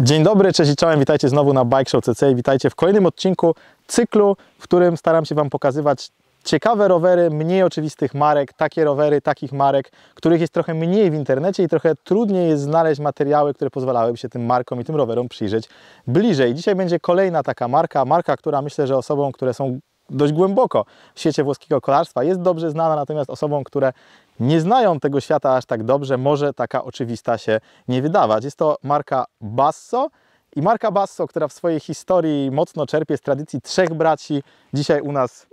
Dzień dobry, cześć i czołem, witajcie znowu na Bike Show CC i witajcie w kolejnym odcinku cyklu, w którym staram się Wam pokazywać ciekawe rowery mniej oczywistych marek, takie rowery, takich marek, których jest trochę mniej w internecie i trochę trudniej jest znaleźć materiały, które pozwalałyby się tym markom i tym rowerom przyjrzeć bliżej. Dzisiaj będzie kolejna taka marka, marka, która myślę, że osobom, które są dość głęboko w świecie włoskiego kolarstwa. Jest dobrze znana natomiast osobom, które nie znają tego świata aż tak dobrze, może taka oczywista się nie wydawać. Jest to marka Basso i marka Basso, która w swojej historii mocno czerpie z tradycji trzech braci, dzisiaj u nas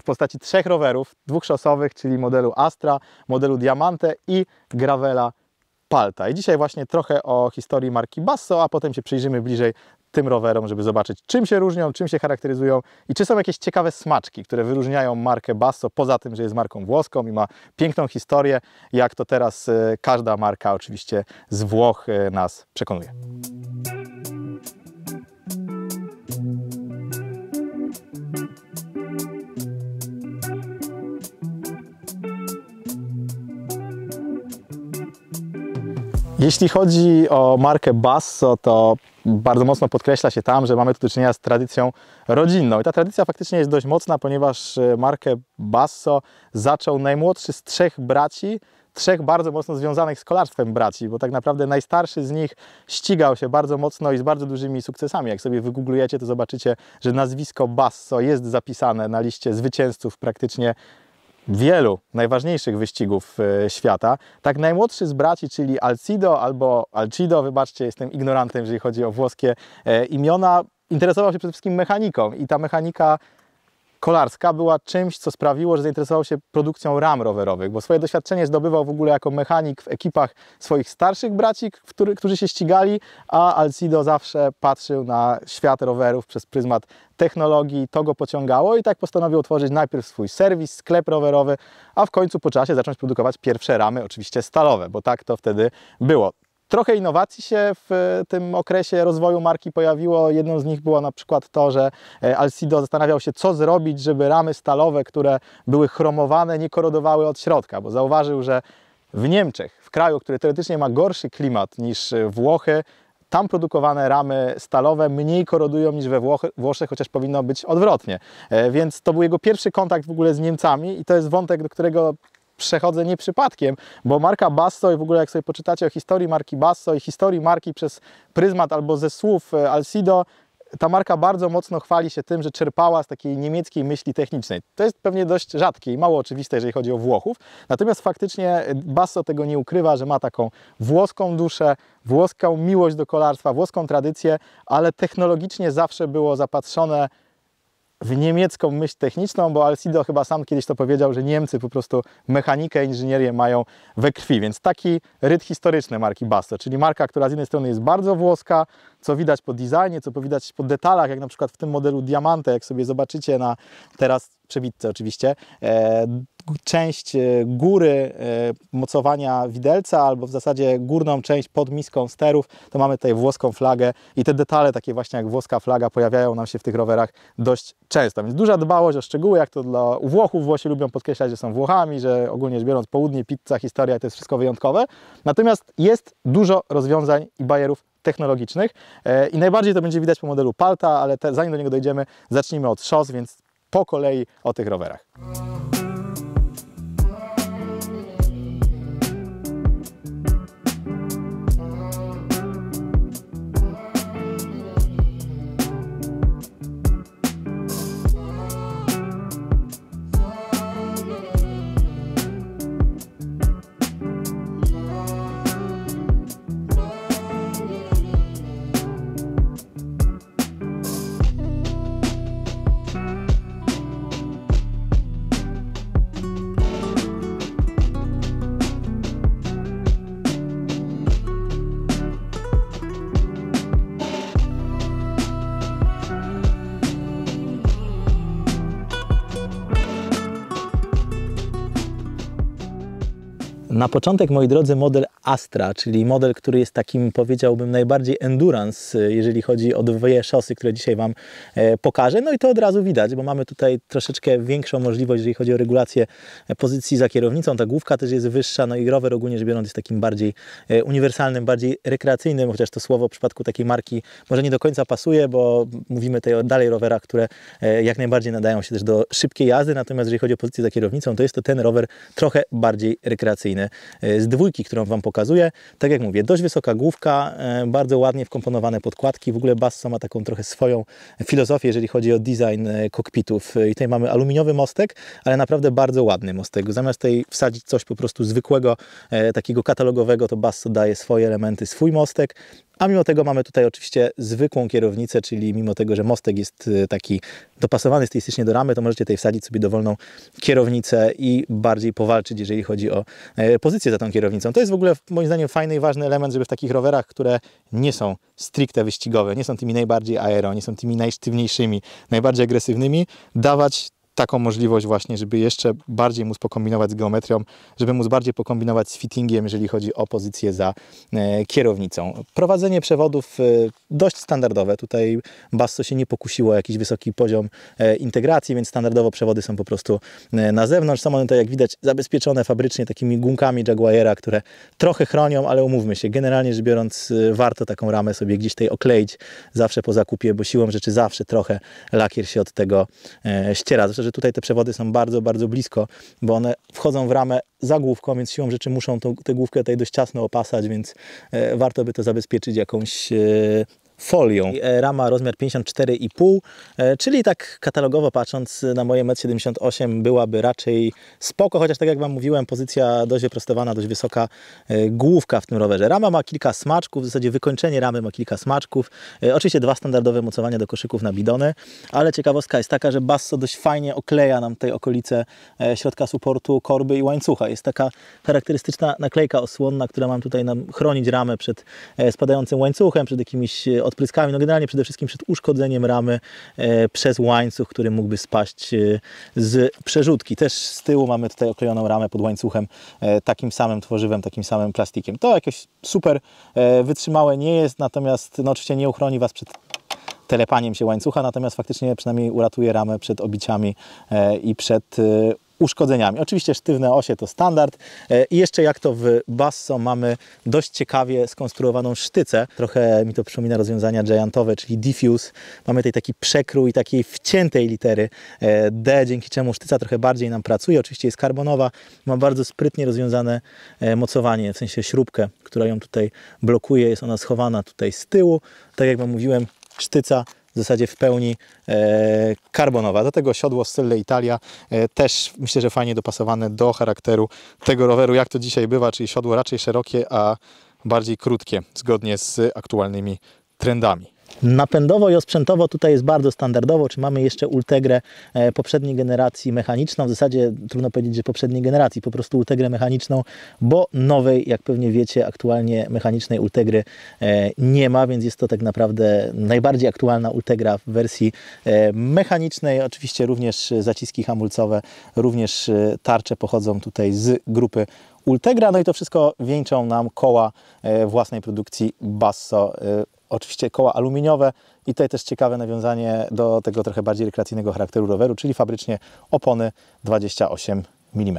w postaci trzech rowerów, dwóch szosowych, czyli modelu Astra, modelu Diamante i Gravela Palta. I dzisiaj właśnie trochę o historii marki Basso, a potem się przyjrzymy bliżej tym rowerom, żeby zobaczyć czym się różnią, czym się charakteryzują i czy są jakieś ciekawe smaczki, które wyróżniają markę Basso, poza tym, że jest marką włoską i ma piękną historię, jak to teraz e, każda marka oczywiście z Włoch e, nas przekonuje. Jeśli chodzi o markę Basso, to bardzo mocno podkreśla się tam, że mamy tu do czynienia z tradycją rodzinną. I ta tradycja faktycznie jest dość mocna, ponieważ e, markę Basso zaczął najmłodszy z trzech braci, trzech bardzo mocno związanych z kolarstwem braci, bo tak naprawdę najstarszy z nich ścigał się bardzo mocno i z bardzo dużymi sukcesami. Jak sobie wygooglujecie, to zobaczycie, że nazwisko Basso jest zapisane na liście zwycięzców praktycznie wielu najważniejszych wyścigów e, świata. Tak najmłodszy z braci, czyli Alcido albo Alcido, wybaczcie, jestem ignorantem, jeżeli chodzi o włoskie e, imiona, interesował się przede wszystkim mechaniką i ta mechanika Kolarska była czymś, co sprawiło, że zainteresował się produkcją ram rowerowych, bo swoje doświadczenie zdobywał w ogóle jako mechanik w ekipach swoich starszych braci, który, którzy się ścigali, a Alcido zawsze patrzył na świat rowerów przez pryzmat technologii, to go pociągało i tak postanowił otworzyć najpierw swój serwis, sklep rowerowy, a w końcu po czasie zacząć produkować pierwsze ramy, oczywiście stalowe, bo tak to wtedy było. Trochę innowacji się w e, tym okresie rozwoju marki pojawiło. Jedną z nich było na przykład to, że e, Alcido zastanawiał się, co zrobić, żeby ramy stalowe, które były chromowane, nie korodowały od środka, bo zauważył, że w Niemczech, w kraju, który teoretycznie ma gorszy klimat niż e, Włochy, tam produkowane ramy stalowe mniej korodują niż we Włoch, Włoszech, chociaż powinno być odwrotnie. Więc to był jego pierwszy kontakt w ogóle z Niemcami i to jest wątek, do którego przechodzę nie przypadkiem, bo marka Basso i w ogóle jak sobie poczytacie o historii marki Basso i historii marki przez pryzmat albo ze słów e, Alcido, ta marka bardzo mocno chwali się tym, że czerpała z takiej niemieckiej myśli technicznej. To jest pewnie dość rzadkie i mało oczywiste, jeżeli chodzi o Włochów. Natomiast faktycznie e, Basso tego nie ukrywa, że ma taką włoską duszę, włoską miłość do kolarstwa, włoską tradycję, ale technologicznie zawsze było zapatrzone w niemiecką myśl techniczną, bo Alcido chyba sam kiedyś to powiedział, że Niemcy po prostu mechanikę, inżynierię mają we krwi, więc taki ryt historyczny marki Basso, czyli marka, która z jednej strony jest bardzo włoska, co widać po designie, co widać po detalach, jak na przykład w tym modelu Diamante, jak sobie zobaczycie na teraz przebitce oczywiście, e, część e, góry e, mocowania widelca, albo w zasadzie górną część pod miską sterów, to mamy tutaj włoską flagę i te detale takie właśnie jak włoska flaga pojawiają nam się w tych rowerach dość często. Więc duża dbałość o szczegóły, jak to dla Włochów. Włosi lubią podkreślać, że są Włochami, że ogólnie rzecz biorąc południe, pizza, historia, to jest wszystko wyjątkowe. Natomiast jest dużo rozwiązań i bajerów technologicznych e, i najbardziej to będzie widać po modelu Palta, ale te, zanim do niego dojdziemy, zacznijmy od szos, więc po kolei o tych rowerach. Na początek, moi drodzy, model Astra, czyli model, który jest takim, powiedziałbym, najbardziej endurance, y, jeżeli chodzi o dwie szosy, które dzisiaj Wam e, pokażę. No i to od razu widać, bo mamy tutaj troszeczkę większą możliwość, jeżeli chodzi o regulację e, pozycji za kierownicą. Ta główka też jest wyższa, no i rower ogólnie rzecz biorąc jest takim bardziej e, uniwersalnym, bardziej rekreacyjnym, chociaż to słowo w przypadku takiej marki może nie do końca pasuje, bo mówimy tutaj o dalej rowerach, które jak najbardziej nadają się też do szybkiej jazdy, natomiast jeżeli chodzi o pozycję za kierownicą, to jest to ten rower trochę bardziej rekreacyjny. Z dwójki, którą Wam pokażę, pokazuje. Tak jak mówię, dość wysoka główka, e, bardzo ładnie wkomponowane podkładki. W ogóle Basso ma taką trochę swoją filozofię, jeżeli chodzi o design e, kokpitów. E, I tutaj mamy aluminiowy mostek, ale naprawdę bardzo ładny mostek. Zamiast tej wsadzić coś po prostu zwykłego, takiego katalogowego, to Basso daje swoje elementy, swój mostek. A mimo tego mamy tutaj oczywiście zwykłą kierownicę, czyli mimo tego, że mostek jest y, taki dopasowany stylistycznie do ramy, to możecie tutaj wsadzić sobie dowolną kierownicę i bardziej powalczyć, jeżeli chodzi o e, pozycję za tą kierownicą. To jest w ogóle moim zdaniem fajny i ważny element, żeby w takich rowerach, które nie są stricte wyścigowe, nie są tymi najbardziej aero, nie są tymi najsztywniejszymi, najbardziej agresywnymi, dawać taką możliwość właśnie, żeby jeszcze bardziej móc pokombinować z geometrią, żeby móc bardziej pokombinować z fittingiem, jeżeli chodzi o pozycję za e, kierownicą. Prowadzenie przewodów e, dość standardowe. Tutaj Basso się nie pokusiło o jakiś wysoki poziom e, integracji, więc standardowo przewody są po prostu na zewnątrz. Są one tutaj, jak widać, zabezpieczone fabrycznie takimi gumkami Jaguara, które trochę chronią, ale umówmy się, generalnie rzecz biorąc, warto taką ramę sobie gdzieś tej okleić zawsze po zakupie, bo siłą rzeczy zawsze trochę lakier się od tego ściera. Zwłaszcza, że tutaj te przewody są bardzo, bardzo blisko, bo one wchodzą w ramę za główką, więc siłą rzeczy muszą tą, tę główkę tutaj dość ciasno opasać, więc e, warto by to zabezpieczyć jakąś e, folią. E, rama rozmiar 54,5, e, czyli tak katalogowo patrząc e, na moje 1,78 m byłaby raczej spoko, chociaż tak jak Wam mówiłem, pozycja dość wyprostowana, dość wysoka główka w tym rowerze. Rama ma kilka smaczków, w zasadzie wykończenie ramy ma kilka smaczków. Oczywiście dwa standardowe mocowania do koszyków na bidony, ale ciekawostka jest taka, że Basso dość fajnie okleja nam tej okolice środka suportu, korby i łańcucha. Jest taka charakterystyczna naklejka osłonna, która mam tutaj nam chronić ramę przed spadającym łańcuchem, przed jakimiś odpryskami, no generalnie przede wszystkim przed uszkodzeniem ramy e, przez łańcuch, który mógłby spaść e, z przerzutki. Też z tyłu mamy tutaj oklejoną ramę pod łańcuchem e, takim samym tworzywem, takim samym plastikiem. To jakieś super wytrzymałe nie jest, natomiast no oczywiście nie uchroni Was przed telepaniem się łańcucha, natomiast faktycznie przynajmniej uratuje ramę przed obiciami i przed uszkodzeniami. Oczywiście sztywne osie to standard e, i jeszcze jak to w Basso mamy dość ciekawie skonstruowaną sztycę. Trochę mi to przypomina rozwiązania giantowe, czyli diffuse. Mamy tutaj taki przekrój takiej wciętej litery e, D, dzięki czemu sztyca trochę bardziej nam pracuje. Oczywiście jest karbonowa, ma bardzo sprytnie rozwiązane e, mocowanie, w sensie śrubkę, która ją tutaj blokuje. Jest ona schowana tutaj z tyłu. Tak jak Wam mówiłem, sztyca w zasadzie w pełni e, karbonowa. Do tego siodło stylle Italia e, też myślę, że fajnie dopasowane do charakteru tego roweru, jak to dzisiaj bywa, czyli siodło raczej szerokie, a bardziej krótkie, zgodnie z aktualnymi trendami. Napędowo i osprzętowo tutaj jest bardzo standardowo, czy mamy jeszcze Ultegrę e, poprzedniej generacji mechaniczną, w zasadzie trudno powiedzieć, że poprzedniej generacji, po prostu Ultegrę mechaniczną, bo nowej, jak pewnie wiecie, aktualnie mechanicznej Ultegry e, nie ma, więc jest to tak naprawdę najbardziej aktualna Ultegra w wersji e, mechanicznej. Oczywiście również zaciski hamulcowe, również tarcze pochodzą tutaj z grupy Ultegra, no i to wszystko wieńczą nam koła własnej produkcji Basso oczywiście koła aluminiowe i tutaj też ciekawe nawiązanie do tego trochę bardziej rekreacyjnego charakteru roweru, czyli fabrycznie opony 28 mm.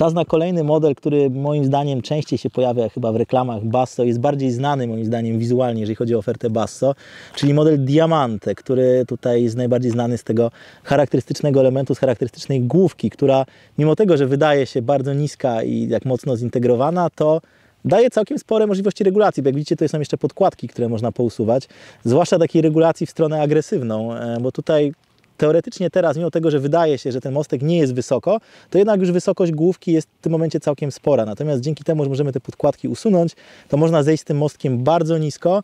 Czas na kolejny model, który moim zdaniem częściej się pojawia chyba w reklamach Basso, jest bardziej znany moim zdaniem wizualnie, jeżeli chodzi o ofertę Basso, czyli model Diamante, który tutaj jest najbardziej znany z tego charakterystycznego elementu, z charakterystycznej główki, która mimo tego, że wydaje się bardzo niska i jak mocno zintegrowana, to daje całkiem spore możliwości regulacji, bo jak widzicie, to są jeszcze podkładki, które można pousuwać, zwłaszcza takiej regulacji w stronę agresywną, e, bo tutaj teoretycznie teraz, mimo tego, że wydaje się, że ten mostek nie jest wysoko, to jednak już wysokość główki jest w tym momencie całkiem spora. Natomiast dzięki temu, że możemy te podkładki usunąć, to można zejść z tym mostkiem bardzo nisko,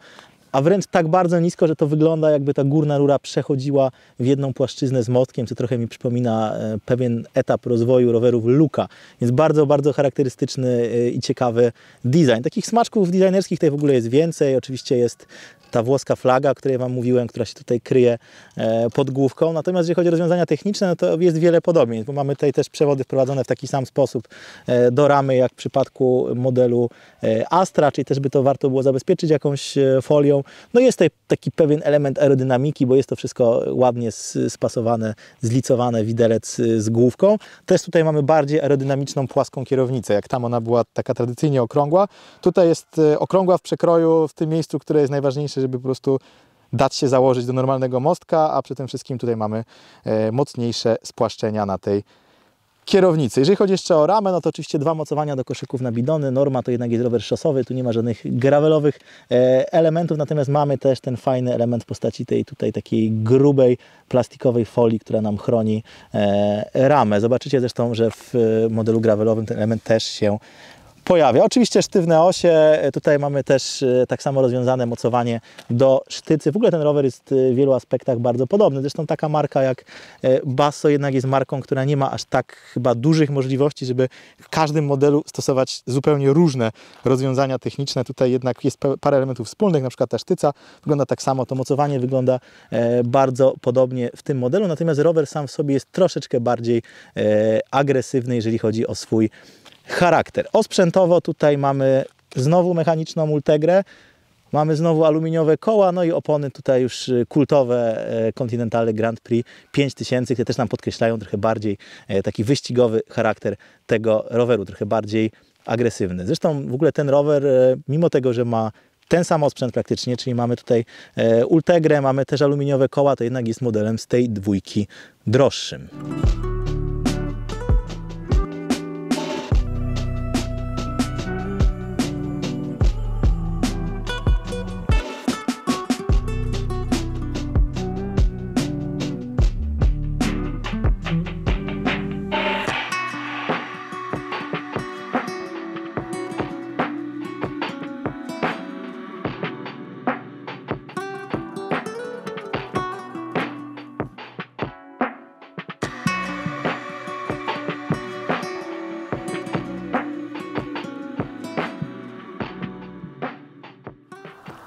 a wręcz tak bardzo nisko, że to wygląda jakby ta górna rura przechodziła w jedną płaszczyznę z mostkiem, co trochę mi przypomina e, pewien etap rozwoju rowerów Luka. Więc bardzo, bardzo charakterystyczny e, i ciekawy design. Takich smaczków designerskich tutaj w ogóle jest więcej. Oczywiście jest ta włoska flaga, o której Wam mówiłem, która się tutaj kryje e, pod główką. Natomiast jeżeli chodzi o rozwiązania techniczne, no to jest wiele podobnie. bo mamy tutaj też przewody wprowadzone w taki sam sposób e, do ramy, jak w przypadku modelu e, Astra, czyli też by to warto było zabezpieczyć jakąś folią. No jest tutaj taki pewien element aerodynamiki, bo jest to wszystko ładnie spasowane, zlicowane, widelec z główką. Też tutaj mamy bardziej aerodynamiczną, płaską kierownicę, jak tam ona była taka tradycyjnie okrągła. Tutaj jest okrągła w przekroju w tym miejscu, które jest najważniejsze wystarczy, żeby po prostu dać się założyć do normalnego mostka, a przy tym wszystkim tutaj mamy e, mocniejsze spłaszczenia na tej kierownicy. Jeżeli chodzi jeszcze o ramę, no to oczywiście dwa mocowania do koszyków na bidony. Norma to jednak jest rower szosowy, tu nie ma żadnych gravelowych e, elementów, natomiast mamy też ten fajny element w postaci tej tutaj takiej grubej plastikowej folii, która nam chroni e, ramę. Zobaczycie zresztą, że w modelu gravelowym ten element też się pojawia. Oczywiście sztywne osie, e, tutaj mamy też e, tak samo rozwiązane mocowanie do sztycy. W ogóle ten rower jest e, w wielu aspektach bardzo podobny. Zresztą taka marka jak Basso jednak jest marką, która nie ma aż tak chyba dużych możliwości, żeby w każdym modelu stosować zupełnie różne rozwiązania techniczne. Tutaj jednak jest parę elementów wspólnych, na przykład ta sztyca wygląda tak samo, to mocowanie wygląda bardzo podobnie w tym modelu, natomiast rower sam w sobie jest troszeczkę bardziej agresywny, jeżeli chodzi o swój Charakter. Osprzętowo tutaj mamy znowu mechaniczną Ultegrę, mamy znowu aluminiowe koła, no i opony tutaj już y, kultowe e, Continental Grand Prix 5000, które też nam podkreślają trochę bardziej e, taki wyścigowy charakter tego roweru, trochę bardziej agresywny. Zresztą w ogóle ten rower, e, mimo tego, że ma ten sam osprzęt praktycznie, czyli mamy tutaj Ultegrę, mamy też aluminiowe koła, to jednak jest modelem z tej dwójki droższym.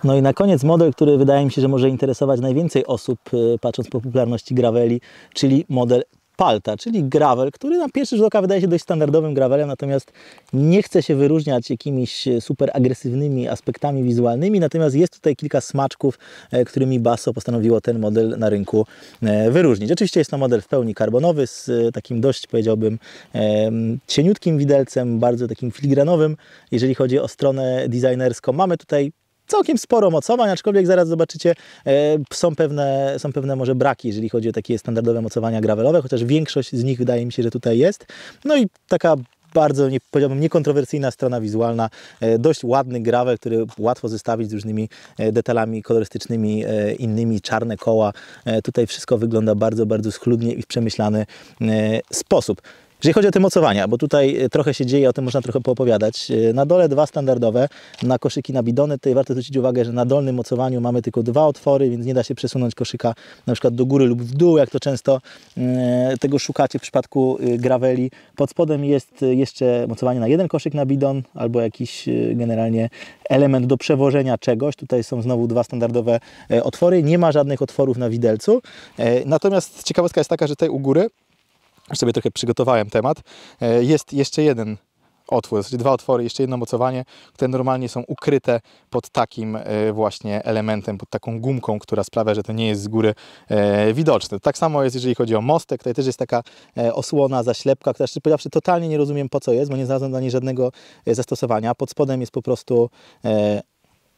No i na koniec model, który wydaje mi się, że może interesować najwięcej osób, e, patrząc po popularności graveli, czyli model palta, czyli gravel, który na pierwszy rzut oka wydaje się dość standardowym gravelem, natomiast nie chce się wyróżniać jakimiś e, super agresywnymi aspektami wizualnymi, natomiast jest tutaj kilka smaczków, e, którymi Basso postanowiło ten model na rynku wyróżnić. Oczywiście jest to model w pełni karbonowy, z takim dość powiedziałbym cieniutkim widelcem, bardzo takim filigranowym, jeżeli chodzi o stronę designerską. Mamy tutaj całkiem sporo mocowań, aczkolwiek zaraz zobaczycie, e, są pewne, są pewne może braki, jeżeli chodzi o takie standardowe mocowania gravelowe, chociaż większość z nich wydaje mi się, że tutaj jest. No i taka bardzo, nie, powiedziałbym, niekontrowersyjna strona wizualna. E, dość ładny gravel, który łatwo zestawić z różnymi e, detalami kolorystycznymi, innymi, czarne koła. Tutaj wszystko wygląda bardzo, bardzo schludnie i w przemyślany sposób. Jeżeli chodzi o te mocowania, bo tutaj e, trochę się dzieje, o tym można trochę poopowiadać. E, na dole dwa standardowe, na koszyki na bidony. Tutaj warto zwrócić uwagę, że na dolnym mocowaniu mamy tylko dwa otwory, więc nie da się przesunąć koszyka na przykład do góry lub w dół, jak to często mm, e, tego szukacie w przypadku graveli. Pod spodem jest jeszcze mocowanie na jeden koszyk na bidon albo jakiś generalnie element do przewożenia czegoś. Tutaj są znowu dwa standardowe otwory. Nie ma żadnych otworów na widelcu. Natomiast ciekawostka jest taka, że tutaj u góry sobie trochę przygotowałem temat. E, jest jeszcze jeden otwór, czyli znaczy dwa otwory, jeszcze jedno mocowanie, które normalnie są ukryte pod takim e, właśnie elementem, pod taką gumką, która sprawia, że to nie jest z góry e, widoczne. Tak samo jest, jeżeli chodzi o mostek, tutaj też jest taka osłona, zaślepka, która szczerze powiedziawszy totalnie nie rozumiem po co jest, bo nie znalazłem dla niej żadnego zastosowania. Pod spodem jest po prostu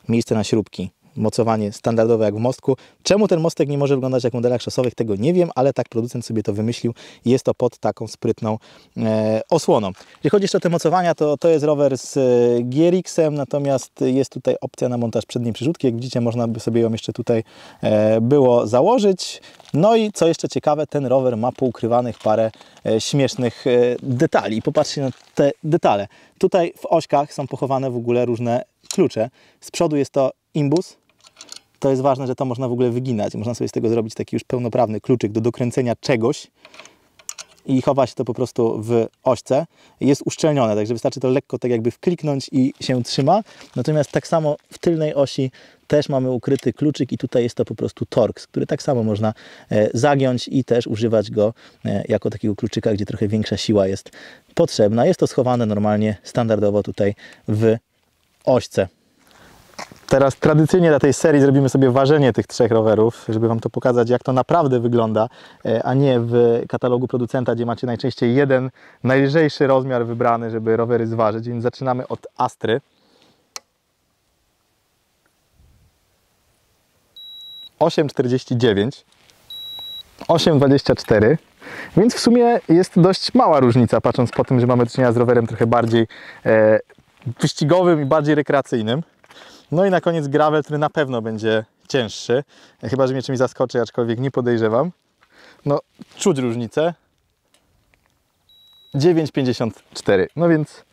miejsce na śrubki mocowanie standardowe jak w mostku. Czemu ten mostek nie może wyglądać jak w modelach szosowych, tego nie wiem, ale tak producent sobie to wymyślił i jest to pod taką sprytną e, osłoną. Jeżeli chodzi jeszcze o te mocowania, to to jest rower z e, Gierixem, natomiast jest tutaj opcja na montaż przedniej przyrzutki. Jak widzicie, można by sobie ją jeszcze tutaj e, było założyć. No i co jeszcze ciekawe, ten rower ma poukrywanych parę e, śmiesznych e, detali. Popatrzcie na te detale. Tutaj w ośkach są pochowane w ogóle różne klucze. Z przodu jest to imbus, to jest ważne, że to można w ogóle wyginać. Można sobie z tego zrobić taki już pełnoprawny kluczyk do dokręcenia czegoś i chowa się to po prostu w ośce. Jest uszczelnione, także wystarczy to lekko tak jakby wkliknąć i się trzyma. Natomiast tak samo w tylnej osi też mamy ukryty kluczyk i tutaj jest to po prostu Torx, który tak samo można e, zagiąć i też używać go e, jako takiego kluczyka, gdzie trochę większa siła jest potrzebna. Jest to schowane normalnie, standardowo tutaj w ośce. Teraz tradycyjnie dla tej serii zrobimy sobie ważenie tych trzech rowerów, żeby Wam to pokazać, jak to naprawdę wygląda, e, a nie w katalogu producenta, gdzie macie najczęściej jeden najlżejszy rozmiar wybrany, żeby rowery zważyć. Więc zaczynamy od Astry. 8,49, 8,24, więc w sumie jest dość mała różnica, patrząc po tym, że mamy do czynienia z rowerem trochę bardziej e, wyścigowym i bardziej rekreacyjnym. No i na koniec gravel, który na pewno będzie cięższy. E, chyba, że mnie czymś zaskoczy, aczkolwiek nie podejrzewam. No, czuć różnicę. 9,54. No więc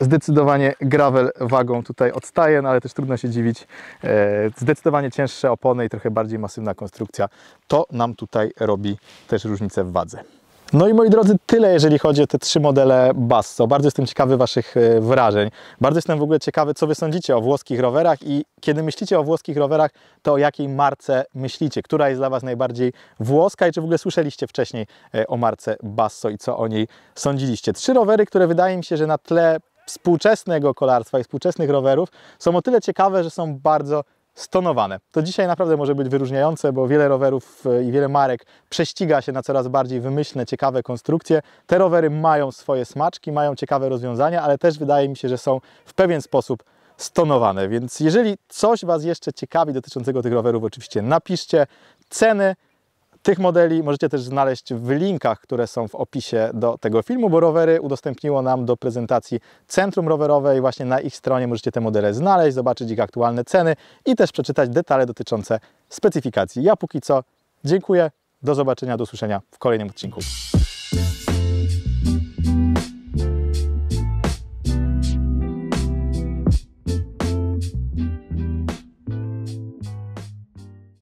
zdecydowanie gravel wagą tutaj odstaje, no ale też trudno się dziwić. E, zdecydowanie cięższe opony i trochę bardziej masywna konstrukcja. To nam tutaj robi też różnicę w wadze. No i moi drodzy, tyle jeżeli chodzi o te trzy modele Basso. Bardzo jestem ciekawy Waszych e, wrażeń. Bardzo jestem w ogóle ciekawy, co Wy sądzicie o włoskich rowerach i kiedy myślicie o włoskich rowerach, to o jakiej marce myślicie? Która jest dla Was najbardziej włoska i czy w ogóle słyszeliście wcześniej e, o marce Basso i co o niej sądziliście? Trzy rowery, które wydaje mi się, że na tle współczesnego kolarstwa i współczesnych rowerów są o tyle ciekawe, że są bardzo stonowane. To dzisiaj naprawdę może być wyróżniające, bo wiele rowerów e, i wiele marek prześciga się na coraz bardziej wymyślne, ciekawe konstrukcje. Te rowery mają swoje smaczki, mają ciekawe rozwiązania, ale też wydaje mi się, że są w pewien sposób stonowane. Więc jeżeli coś Was jeszcze ciekawi dotyczącego tych rowerów, oczywiście napiszcie. Ceny tych modeli możecie też znaleźć w linkach, które są w opisie do tego filmu, bo rowery udostępniło nam do prezentacji Centrum Rowerowe i właśnie na ich stronie możecie te modele znaleźć, zobaczyć ich aktualne ceny i też przeczytać detale dotyczące specyfikacji. Ja póki co dziękuję, do zobaczenia, do usłyszenia w kolejnym odcinku.